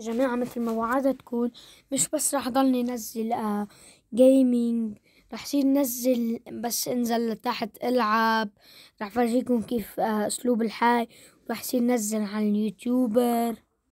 يا جماعة مثل ما وعدتكم مش بس رح ضلني نزل آه جيمنج رح صير نزل بس انزل لتحت العب رح فرجيكم كيف آه اسلوب الحي رح صير نزل على اليوتيوبر